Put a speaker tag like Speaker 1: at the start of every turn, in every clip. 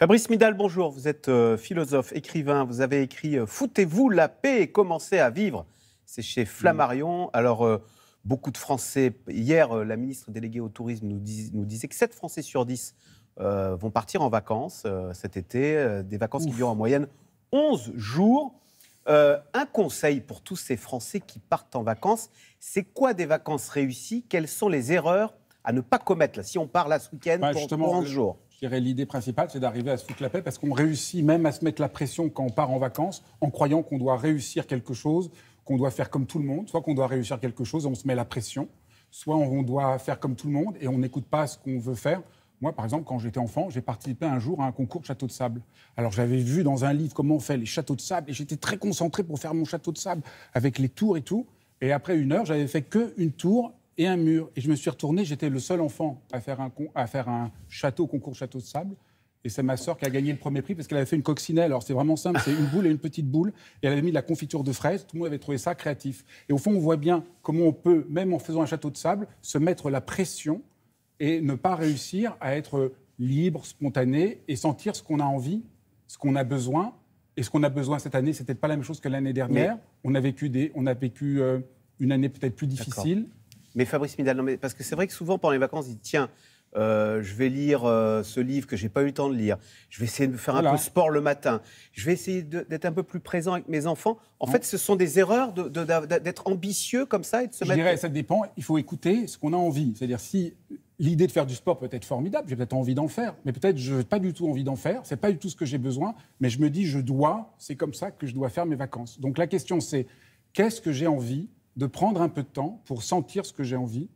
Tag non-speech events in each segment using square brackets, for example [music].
Speaker 1: Fabrice Midal, bonjour. Vous êtes euh, philosophe, écrivain. Vous avez écrit euh, Foutez-vous la paix et commencez à vivre. C'est chez Flammarion. Alors, euh, beaucoup de Français. Hier, la ministre déléguée au tourisme nous, disait que 7 Français sur 10 vont partir en vacances cet été, des vacances qui durent en moyenne 11 jours. un conseil pour tous ces Français qui partent en vacances, c'est quoi des vacances réussies Quelles sont les erreurs à ne pas commettre si on part là ce week-end bah, pour jours
Speaker 2: l'idée principale, c'est d'arriver à se foutre la paix parce qu'on réussit même à se mettre la pression quand on part en vacances en croyant qu'on doit réussir quelque chose, qu'on doit faire comme tout le monde. Soit qu'on doit réussir quelque chose, on se met la pression. Soit on doit faire comme tout le monde et on n'écoute pas ce qu'on veut faire. Moi, par exemple, quand j'étais enfant, j'ai participé un jour à un concours château de sable. Alors, j'avais vu dans un livre comment on fait les châteaux de sable et j'étais très concentré pour faire mon château de sable avec les tours et tout. Et après une heure, j'avais fait que une tour et un mur. Et je me suis retourné, j'étais le seul enfant à faire un, à faire un château, concours château de sable. Et c'est ma sœur qui a gagné le premier prix parce qu'elle avait fait une coccinelle. Alors c'est vraiment simple, c'est une boule et une petite boule. Et elle avait mis de la confiture de fraises. Tout le monde avait trouvé ça créatif. Et au fond, on voit bien comment on peut, même en faisant un château de sable, se mettre la pression et ne pas réussir à être libre, spontané et sentir ce qu'on a envie, ce qu'on a besoin. Et ce qu'on a besoin cette année, c'était pas la même chose que l'année dernière. On a vécu des, on a vécu euh, une année peut-être plus difficile. Mais Fabrice
Speaker 1: Midal, parce que c'est vrai que souvent pendant les vacances, il dit tiens, euh, je vais lire euh, ce livre que j'ai pas eu le temps de lire. Je vais essayer de faire un peu sport le matin. Je vais essayer d'être un peu plus présent avec mes enfants. En fait, ce sont des erreurs d'être ambitieux comme ça et de se je mettre.
Speaker 2: Je dirais, ça dépend. Il faut écouter ce qu'on a envie. C'est-à-dire si l'idée de faire du sport peut être formidable, j'ai peut-être envie d'en faire, mais peut-être je n'ai pas du tout envie d'en faire. C'est pas du tout ce que j'ai besoin, mais je me dis je dois. C'est comme ça que je dois faire mes vacances. Donc la question c'est qu'est-ce que j'ai envie de prendre un peu de temps pour sentir ce que j'ai envie,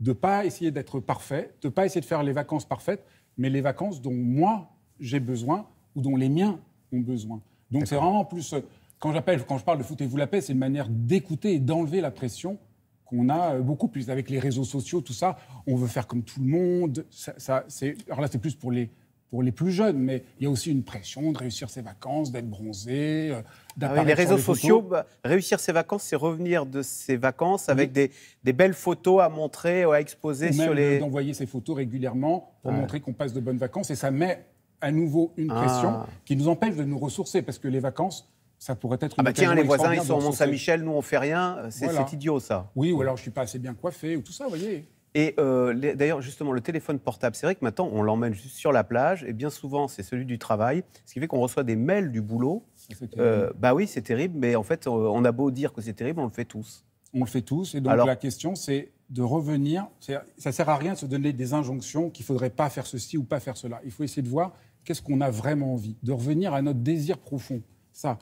Speaker 2: de ne pas essayer d'être parfait, de ne pas essayer de faire les vacances parfaites, mais les vacances dont moi j'ai besoin ou dont les miens ont besoin. Donc c'est vraiment plus euh, quand j'appelle, quand je parle de et vous la paix, c'est une manière d'écouter et d'enlever la pression qu'on a euh, beaucoup plus avec les réseaux sociaux, tout ça. On veut faire comme tout le monde. ça c'est alors là c'est plus pour les pour les plus jeunes, mais il y a aussi une pression de réussir ses vacances, d'être bronzé, euh, ah d'apparaître Les réseaux sociaux, bah,
Speaker 1: réussir ses vacances, c'est revenir de ses vacances avec des, belles photos à montrer,
Speaker 2: ou à exposer Ou même sur les... d'envoyer ses photos régulièrement pour montrer qu'on passe de bonnes vacances, et ça met à nouveau une ah. pression qui nous empêche de nous ressourcer, parce que les vacances, ça pourrait être ah une ah bah tiens, les voisins, ils sont en Mont-Saint-Michel,
Speaker 1: nous on fait rien, c'est idiot ça. Oui, ou alors je suis pas assez bien coiffé, ou tout ça, vous voyez. Et euh, d'ailleurs, justement, le téléphone portable, c'est vrai que maintenant, on l'emmène juste sur la plage, et bien souvent, c'est celui du travail, ce qui fait qu'on reçoit des mails du boulot. Ah, euh, bah oui, c'est terrible, mais en fait, euh, on a beau dire que c'est terrible, on le fait tous. On le fait tous, et donc la
Speaker 2: question, c'est de revenir. Ça ne sert à rien de se donner des injonctions qu'il faudrait pas faire ceci ou pas faire cela. Il faut essayer de voir qu'est-ce qu'on a vraiment envie, de revenir à notre désir profond. Ça,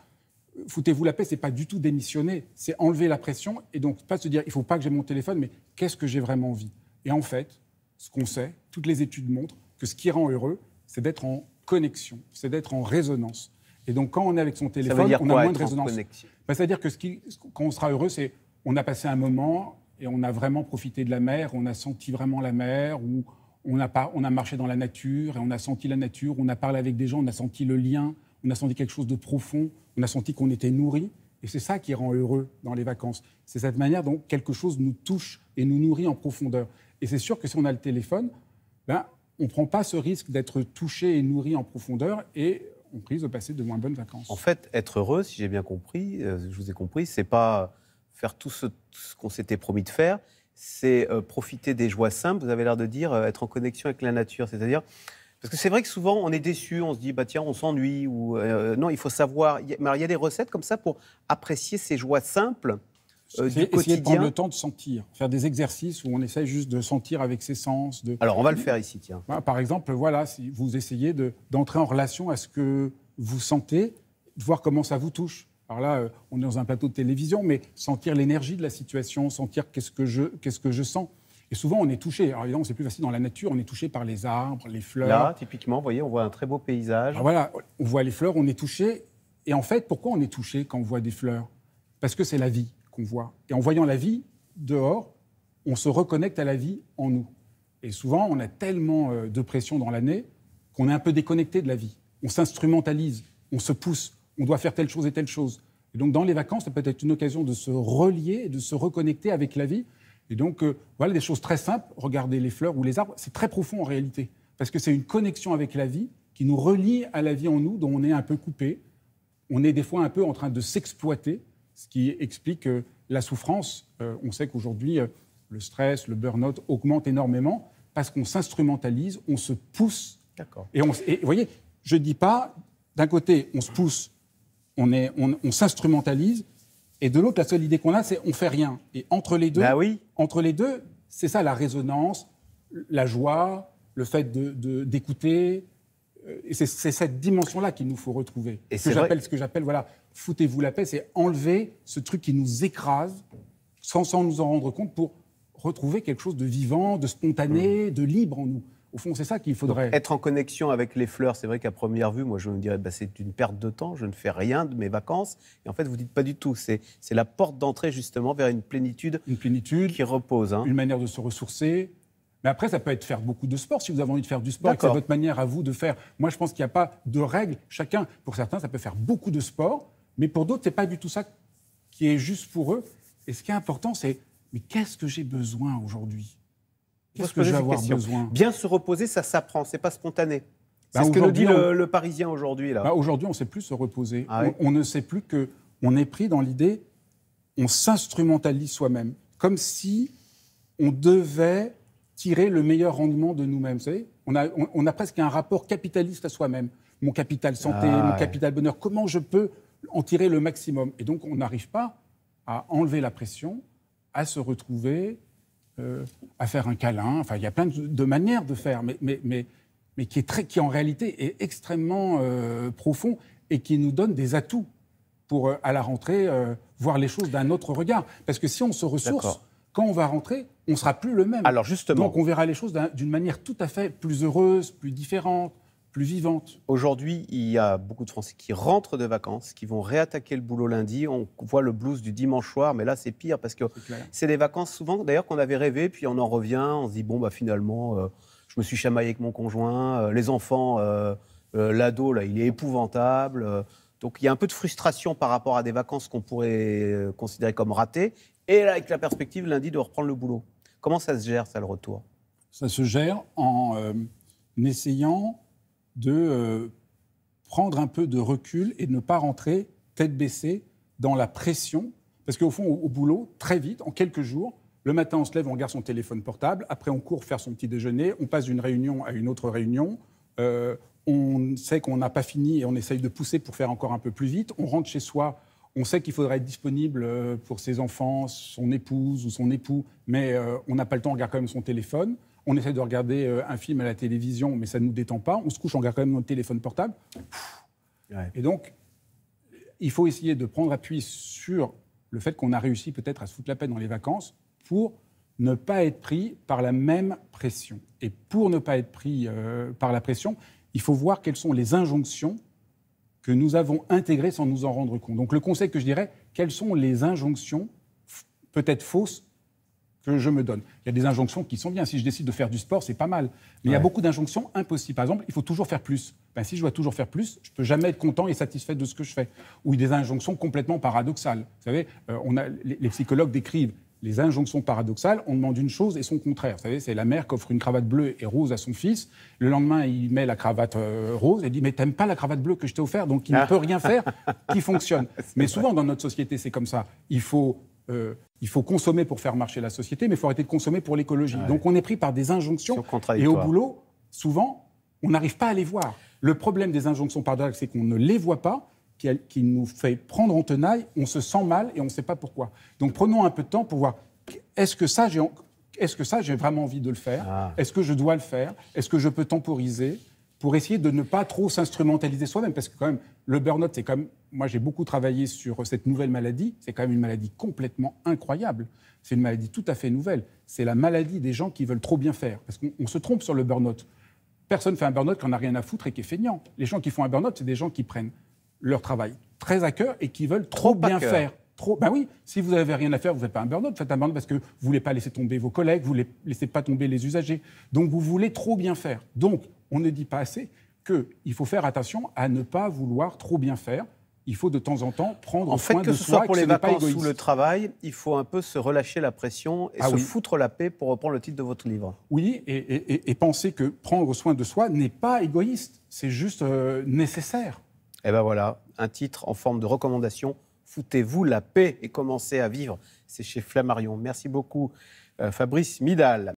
Speaker 2: foutez-vous la paix, c'est pas du tout démissionner, c'est enlever la pression et donc pas se dire il faut pas que j'ai mon téléphone, mais qu'est-ce que j'ai vraiment envie Et en fait, ce qu'on sait, toutes les études montrent que ce qui rend heureux, c'est d'être en connexion, c'est d'être en résonance. Et donc quand on est avec son téléphone, on a moins de résonance. Bah, c'est-à-dire que ce quand on sera heureux, c'est on a passé un moment et on a vraiment profité de la mer, on a senti vraiment la mer ou on a, pas, on a marché dans la nature et on a senti la nature, on a parlé avec des gens, on a senti le lien on a senti quelque chose de profond, on a senti qu'on était nourri. Et c'est ça qui rend heureux dans les vacances. C'est cette manière dont quelque chose nous touche et nous nourrit en profondeur. Et c'est sûr que si on a le téléphone, ben, on ne prend pas ce risque d'être touché et nourri en profondeur et on risque de passer de moins bonnes vacances.
Speaker 1: En fait, être heureux, si j'ai bien compris, euh, je vous ai compris, c'est pas faire tout ce, qu'on s'était promis de faire, c'est euh, profiter des joies simples. Vous avez l'air de dire euh, être en connexion avec la nature, c'est-à-dire parce que c'est vrai que souvent, on est déçu, on se dit, bah tiens, on s'ennuie, ou euh, non, il faut savoir. Il y, a des recettes comme ça pour apprécier ces joies simples euh, du quotidien. Essayer de prendre le
Speaker 2: temps de sentir, faire des exercices où on essaye juste de sentir avec ses sens. De... Alors, on va le faire ici, tiens. par exemple, voilà, si vous essayez d'entrer en relation à ce que vous sentez, de voir comment ça vous touche. Alors là, euh, on est dans un plateau de télévision, mais sentir l'énergie de la situation, sentir qu'est-ce que je, qu'est-ce que je sens. Et souvent, on est touché. Alors évidemment, c'est plus facile dans la nature, on est touché par les arbres, les fleurs. Là,
Speaker 1: typiquement, vous voyez, on voit un très
Speaker 2: beau paysage. Ah, voilà, on voit les fleurs, on est touché. Et en fait, pourquoi on est touché quand on voit des fleurs Parce que c'est la vie qu'on voit. Et en voyant la vie dehors, on se reconnecte à la vie en nous. Et souvent, on a tellement euh, de pression dans l'année qu'on est un peu déconnecté de la vie. On s'instrumentalise, on se pousse, on doit faire telle chose et telle chose. Et donc, dans les vacances, ça peut être une occasion de se relier, de se reconnecter avec la vie. Et donc, euh, voilà des choses très simples. Regardez les fleurs ou les arbres, c'est très profond en réalité, parce que c'est une connexion avec la vie qui nous relie à la vie en nous, dont on est un peu coupé. On est des fois un peu en train de s'exploiter, ce qui explique euh, la souffrance. Euh, on sait qu'aujourd'hui, le stress, le burn-out augmente énormément parce qu'on s'instrumentalise, on se pousse. D'accord. Et, et, vous voyez, je ne dis pas, d'un côté, on se pousse, on s'instrumentalise, et de l'autre, la seule idée qu'on a, c'est on fait rien. Et entre les deux, bah entre les deux, c'est ça la résonance, la joie, le fait d'écouter. De, euh, et c'est cette dimension-là qu'il nous faut retrouver. Et ce que j'appelle, voilà, foutez-vous la paix, c'est enlever ce truc qui nous écrase sans, sans nous en rendre compte pour retrouver quelque chose de vivant, de spontané, mmh. de libre en nous. Au fond, c'est ça qu'il faudrait.
Speaker 1: être en connexion avec les fleurs, c'est vrai qu'à première vue, moi, je me dirais, bah, c'est une perte de temps, je ne fais rien de mes vacances. Et en fait, vous dites pas du tout.
Speaker 2: C'est, c'est la porte d'entrée, justement, vers une plénitude, une plénitude qui repose. Hein. Une manière de se ressourcer. Mais après, ça peut être faire beaucoup de sport si vous avez envie de faire du sport. C'est votre manière à vous de faire. Moi, je pense qu'il n'y a pas de règles. Chacun, pour certains, ça peut faire beaucoup de sport. Mais pour d'autres, ce n'est pas du tout ça qui est juste pour eux. Et ce qui est important, c'est mais qu'est-ce que j'ai besoin aujourd'hui ce que je avoir besoin
Speaker 1: Bien se reposer, ça s'apprend, c'est pas spontané. C'est bah, ce que nous dit le,
Speaker 2: Parisien aujourd'hui. Là. Bah, aujourd'hui, on ne sait plus se reposer. Ah on, ne sait plus que on est pris dans l'idée, on s'instrumentalise soi-même, comme si on devait tirer le meilleur rendement de nous-mêmes. on a, on, a presque un rapport capitaliste à soi-même. Mon capital santé, ah mon capital bonheur. Comment je peux en tirer le maximum Et donc, on n'arrive pas à enlever la pression, à se retrouver, euh, à faire un câlin. Enfin, il y a plein de, manières de faire, mais, mais, mais, qui, est très, qui en réalité est extrêmement euh, profond et qui nous donne des atouts pour, euh, à la rentrée, voir les choses d'un autre regard. Parce que si on se ressource, quand on va rentrer, on ne sera plus le même. Alors justement. Donc on verra les choses d'une manière tout à fait plus heureuse, plus différente, plus vivante.
Speaker 1: Aujourd'hui, il y a beaucoup de Français qui rentrent de vacances, qui vont réattaquer le boulot lundi. On voit le blues du dimanche soir, mais là, c'est pire parce que c'est des vacances souvent, d'ailleurs, qu'on avait rêvé, puis on en revient, on se dit, bon, bah finalement, euh, je me suis chamaillé avec mon conjoint, euh, les enfants, euh, l'ado, là, il est épouvantable. donc il y a un peu de frustration par rapport à des vacances qu'on
Speaker 2: pourrait
Speaker 1: considérer comme ratées, et là, avec la perspective lundi de reprendre le boulot. Comment ça se gère, ça,
Speaker 2: le retour Ça se gère en essayant de euh, prendre un peu de recul et de ne pas rentrer tête baissée dans la pression. Parce qu'au fond, au, boulot, très vite, en quelques jours, le matin, on se lève, on regarde son téléphone portable, après, on court faire son petit déjeuner, on passe d'une réunion à une autre réunion, euh, on sait qu'on n'a pas fini et on essaye de pousser pour faire encore un peu plus vite, on rentre chez soi, on sait qu'il faudra être disponible euh, pour ses enfants, son épouse ou son époux, mais on n'a pas le temps, on regarde quand même son téléphone on essaie de regarder euh, un film à la télévision, mais ça ne nous détend pas. On se couche, en regarde quand même notre téléphone portable. Et donc, il faut essayer de prendre appui sur le fait qu'on a réussi peut-être à se foutre la peine dans les vacances pour ne pas être pris par la même pression. Et pour ne pas être pris euh, par la pression, il faut voir quelles sont les injonctions que nous avons intégrées sans nous en rendre compte. Donc le conseil que je dirais, quelles sont les injonctions peut-être fausses que je me donne. Il y a des injonctions qui sont bien. Si je décide de faire du sport, c'est pas mal. Mais il y a beaucoup d'injonctions impossibles. Par exemple, il faut toujours faire plus. Ben, si je dois toujours faire plus, je ne peux jamais être content et satisfait de ce que je fais. Ou des injonctions complètement paradoxales. Vous savez, euh, on a, les, psychologues décrivent les injonctions paradoxales, on demande une chose et son contraire. Vous savez, c'est la mère qui offre une cravate bleue et rose à son fils. Le lendemain, il met la cravate euh, rose et dit Mais t'aimes pas la cravate bleue que je t'ai offerte, donc il ne ah. peut rien faire qui fonctionne. [laughs] Mais souvent, dans notre société, c'est comme ça. Il faut euh, il faut consommer pour faire marcher la société, mais il faut arrêter de consommer pour l'écologie. Donc on est pris par des injonctions. Et au boulot, souvent, on n'arrive pas à les voir. Le problème des injonctions paradoxales, c'est qu'on ne les voit pas, qui, nous fait prendre en tenaille, on se sent mal et on ne sait pas pourquoi. Donc prenons un peu de temps pour voir, est-ce que ça, j'ai, ce que ça, j'ai vraiment envie de le faire ah. Est-ce que je dois le faire Est-ce que je peux temporiser pour essayer de ne pas trop s'instrumentaliser soi-même, parce que quand même, le burn-out, c'est quand même, moi j'ai beaucoup travaillé sur cette nouvelle maladie, c'est quand même une maladie complètement incroyable, c'est une maladie tout à fait nouvelle, c'est la maladie des gens qui veulent trop bien faire, parce qu'on se trompe sur le burn-out. Personne fait un burn-out qui n'en a rien à foutre et qui est feignant. Les gens qui font un burn-out, c'est des gens qui prennent leur travail très à cœur et qui veulent trop bien faire. Ben oui, si vous n'avez rien à faire, vous n'êtes pas un burn-out, faites un burn parce que vous ne voulez pas laisser tomber vos collègues, vous ne laissez pas tomber les usagers. Donc vous voulez trop bien faire. Donc on ne dit pas assez qu'il faut faire attention à ne pas vouloir trop bien faire. Il faut de temps en temps prendre en fait, soin que de ce soit pour les vacances ou le
Speaker 1: travail, il faut un peu se relâcher la pression et ah se
Speaker 2: foutre la paix pour reprendre le titre de votre livre. Oui, et, penser que prendre soin de soi n'est pas égoïste, c'est juste euh, nécessaire. Eh ben voilà, un titre en forme de recommandation foutez-vous la
Speaker 1: paix et commencez à vivre. C'est chez Flammarion. Merci beaucoup, euh, Fabrice Midal.